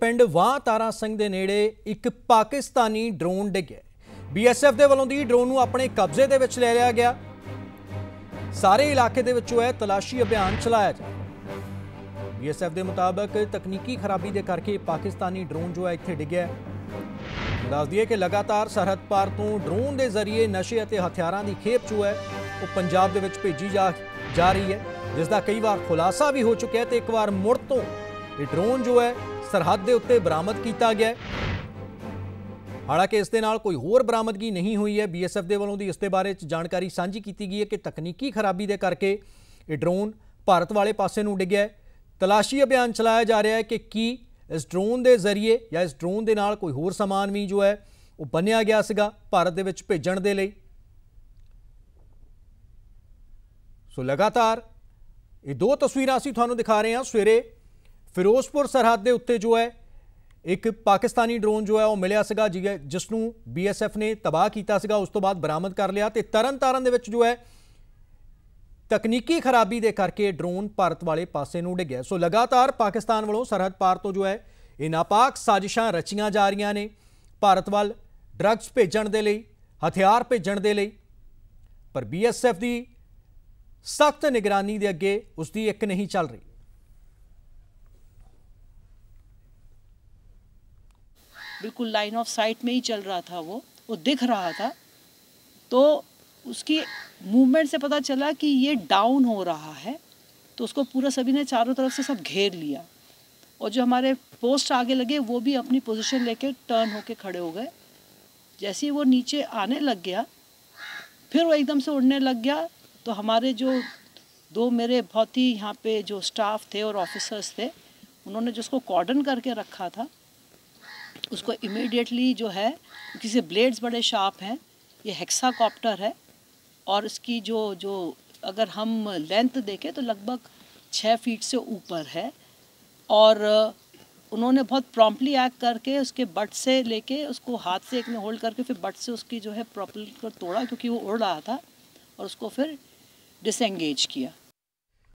ਪਿੰਡ ਵਾਹ ਤਾਰਾ ਸਿੰਘ ਦੇ ਨੇੜੇ ਇੱਕ ਪਾਕਿਸਤਾਨੀ ਡਰੋਨ ਡਿੱਗਿਆ ਬੀਐਸਐਫ ਦੇ ਵੱਲੋਂ ਦੀ ਡਰੋਨ ਨੂੰ ਆਪਣੇ ਕਬਜ਼ੇ ਦੇ ਵਿੱਚ ਲੈ ਲਿਆ ਗਿਆ ਸਾਰੇ ਇਲਾਕੇ ਦੇ ਵਿੱਚੋਂ ਇਹ ਤਲਾਸ਼ੀ ਅਭਿਆਨ ਚਲਾਇਆ ਜਾ ਬੀਐਸਐਫ ਦੇ ਮੁਤਾਬਕ ਤਕਨੀਕੀ ਖਰਾਬੀ ਦੇ ਕਰਕੇ ਪਾਕਿਸਤਾਨੀ ਡਰੋਨ ਜੋ ਹੈ ਇੱਥੇ ਡਿੱਗਿਆ ਦੱਸ ਦਈਏ ਕਿ ਲਗਾਤਾਰ ਸਰਹੱਦ ਪਾਰ ਤੋਂ ਡਰੋਨ ਦੇ ਜ਼ਰੀਏ ਨਸ਼ੇ ਅਤੇ ਹਥਿਆਰਾਂ ਦੀ ਖੇਪ ਜੋ ਹੈ ਉਹ ਪੰਜਾਬ ਦੇ ਵਿੱਚ ਭੇਜੀ ਜਾ ਰਹੀ ਹੈ ਜਿਸ ਦਾ ਕਈ ਵਾਰ ਖੁਲਾਸਾ ਵੀ ਹੋ ਚੁੱਕਿਆ ਤੇ ਇੱਕ ਵਾਰ ਮੁੜ ਤੋਂ ਇਹ ਡਰੋਨ ਜੋ ਹੈ ਸਰਹੱਦ ਦੇ ਉੱਤੇ ਬਰਾਮਦ ਕੀਤਾ ਗਿਆ ਹੈ ਹਾਲਾਂਕਿ ਇਸ ਦੇ ਨਾਲ ਕੋਈ ਹੋਰ ਬਰਾਮਦਗੀ ਨਹੀਂ ਹੋਈ ਹੈ ਬੀਐਸਐਫ ਦੇ ਵੱਲੋਂ ਦੀ ਇਸ ਦੇ ਬਾਰੇ ਜਾਣਕਾਰੀ ਸਾਂਝੀ ਕੀਤੀ ਗਈ ਹੈ ਕਿ ਤਕਨੀਕੀ ਖਰਾਬੀ ਦੇ ਕਰਕੇ ਇਹ ਡਰੋਨ ਭਾਰਤ ਵਾਲੇ ਪਾਸੇ ਨੂੰ ਡਿੱਗਿਆ ਤਲਾਸ਼ੀ ਅਭਿਆਨ ਚਲਾਇਆ ਜਾ ਰਿਹਾ ਹੈ ਕਿ ਕੀ ਇਸ ਡਰੋਨ ਦੇ ਜ਼ਰੀਏ ਜਾਂ ਇਸ ਡਰੋਨ ਦੇ ਨਾਲ ਕੋਈ ਹੋਰ ਸਮਾਨ ਵੀ ਜੋ ਹੈ ਉਹ ਬੰਨਿਆ ਗਿਆ ਸੀਗਾ ਭਾਰਤ ਦੇ ਵਿੱਚ ਭੇਜਣ ਦੇ ਲਈ ਸੋ ਲਗਾਤਾਰ ਇਹ ਦੋ ਤਸਵੀਰਾਂ ਅਸੀਂ ਤੁਹਾਨੂੰ ਦਿਖਾ ਰਹੇ ਹਾਂ ਸਵੇਰੇ ਫਿਰੋਜ਼ਪੁਰ ਸਰਹੱਦ ਦੇ ਉੱਤੇ ਜੋ ਹੈ ਇੱਕ ਪਾਕਿਸਤਾਨੀ ਡਰੋਨ ਜੋ ਹੈ ਉਹ ਮਿਲਿਆ ਸੀਗਾ ਜਿਸ ਨੂੰ ਬੀਐਸਐਫ ਨੇ ਤਬਾਹ ਕੀਤਾ ਸੀਗਾ ਉਸ ਤੋਂ ਬਾਅਦ ਬਰਾਮਦ ਕਰ ਲਿਆ ਤੇ ਤਰਨਤਾਰਨ ਦੇ ਵਿੱਚ ਜੋ ਹੈ ਤਕਨੀਕੀ ਖਰਾਬੀ ਦੇ ਕਰਕੇ ਡਰੋਨ ਭਾਰਤ ਵਾਲੇ ਪਾਸੇ ਨੂੰ ਡਿੱਗਿਆ ਸੋ ਲਗਾਤਾਰ ਪਾਕਿਸਤਾਨ ਵੱਲੋਂ ਸਰਹੱਦ ਪਾਰ ਤੋਂ ਜੋ ਹੈ ਇਹ ਨਾਪਾਕ ਸਾਜ਼ਿਸ਼ਾਂ ਰਚੀਆਂ ਜਾ ਰਹੀਆਂ ਨੇ ਭਾਰਤ ਵੱਲ ਡਰੱਗਸ ਭੇਜਣ ਦੇ ਲਈ ਹਥਿਆਰ ਭੇਜਣ ਦੇ ਲਈ ਪਰ ਬੀਐਸਐਫ ਦੀ ਸਖਤ ਨਿਗਰਾਨੀ ਦੇ ਅੱਗੇ ਉਸ ਦੀ ਇੱਕ ਨਹੀਂ ਚੱਲ ਰਹੀ बिल्कुल लाइन ऑफ साइट में ही चल रहा था वो वो दिख रहा था तो उसकी मूवमेंट से पता चला कि ये डाउन हो रहा है तो उसको पूरा सभी ने चारों तरफ से सब घेर लिया और जो हमारे पोस्ट आगे लगे वो भी अपनी पोजीशन लेके टर्न होके खड़े हो गए जैसे ही वो नीचे आने लग गया फिर वो एकदम से उड़ने लग गया तो हमारे जो दो मेरे बहुत ही यहाँ पे जो स्टाफ थे और ऑफिसर्स थे उन्होंने जिसको कॉर्डन करके रखा था उसको इमीडिएटली जो है किसी ब्लेड्स बड़े शार्प हैं ये हेक्साकॉप्टर है और इसकी जो जो अगर हम लेंथ देखें तो लगभग छः फीट से ऊपर है और उन्होंने बहुत प्रॉम्पली एक्ट करके उसके बट से लेके उसको हाथ से एक ने होल्ड करके फिर बट से उसकी जो है प्रॉपर को तोड़ा क्योंकि वो उड़ रहा था और उसको फिर डिसंगेज किया